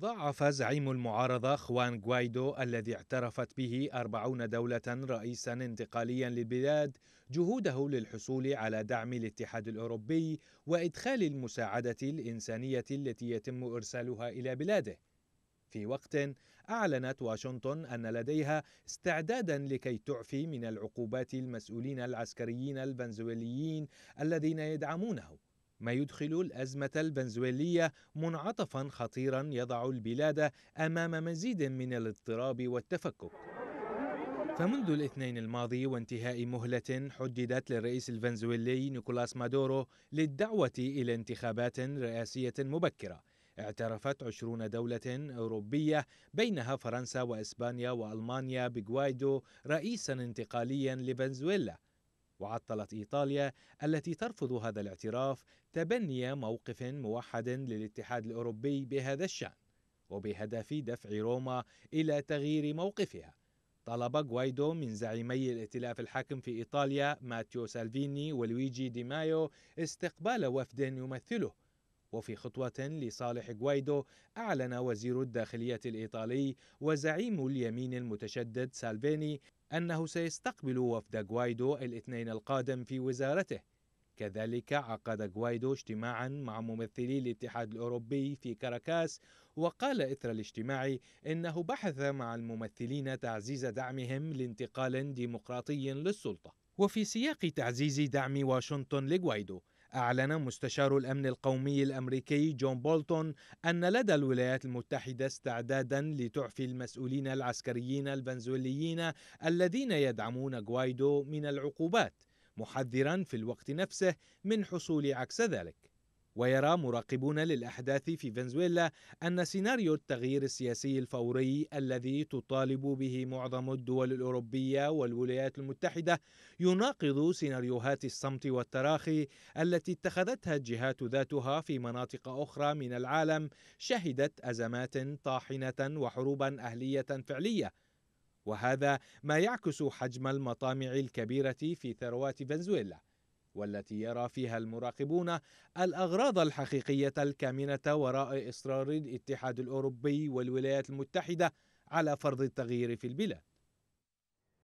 ضعف زعيم المعارضة خوان غوايدو الذي اعترفت به أربعون دولة رئيسا انتقاليا للبلاد جهوده للحصول على دعم الاتحاد الأوروبي وإدخال المساعدة الإنسانية التي يتم إرسالها إلى بلاده في وقت أعلنت واشنطن أن لديها استعدادا لكي تعفي من العقوبات المسؤولين العسكريين الفنزويليين الذين يدعمونه ما يدخل الأزمة الفنزويلية منعطفا خطيرا يضع البلاد أمام مزيد من الاضطراب والتفكك فمنذ الاثنين الماضي وانتهاء مهلة حددت للرئيس الفنزويلي نيكولاس مادورو للدعوة إلى انتخابات رئاسية مبكرة اعترفت عشرون دولة أوروبية بينها فرنسا وإسبانيا وألمانيا بجوايدو رئيسا انتقاليا لفنزويلا وعطلت ايطاليا التي ترفض هذا الاعتراف تبني موقف موحد للاتحاد الاوروبي بهذا الشان وبهدف دفع روما الى تغيير موقفها طلب غوايدو من زعيمي الائتلاف الحاكم في ايطاليا ماتيو سالفيني ولويجي دي مايو استقبال وفد يمثله وفي خطوة لصالح غوايدو أعلن وزير الداخلية الإيطالي وزعيم اليمين المتشدد سالفيني أنه سيستقبل وفد غوايدو الاثنين القادم في وزارته كذلك عقد غوايدو اجتماعا مع ممثلي الاتحاد الأوروبي في كاراكاس وقال إثر الاجتماع إنه بحث مع الممثلين تعزيز دعمهم لانتقال ديمقراطي للسلطة وفي سياق تعزيز دعم واشنطن لغوايدو أعلن مستشار الأمن القومي الأمريكي جون بولتون أن لدى الولايات المتحدة استعدادا لتعفي المسؤولين العسكريين الفنزويليين الذين يدعمون غوايدو من العقوبات محذرا في الوقت نفسه من حصول عكس ذلك ويرى مراقبون للأحداث في فنزويلا أن سيناريو التغيير السياسي الفوري الذي تطالب به معظم الدول الأوروبية والولايات المتحدة يناقض سيناريوهات الصمت والتراخي التي اتخذتها الجهات ذاتها في مناطق أخرى من العالم شهدت أزمات طاحنة وحروبا أهلية فعلية وهذا ما يعكس حجم المطامع الكبيرة في ثروات فنزويلا والتي يرى فيها المراقبون الأغراض الحقيقية الكامنة وراء إصرار الاتحاد الأوروبي والولايات المتحدة على فرض التغيير في البلاد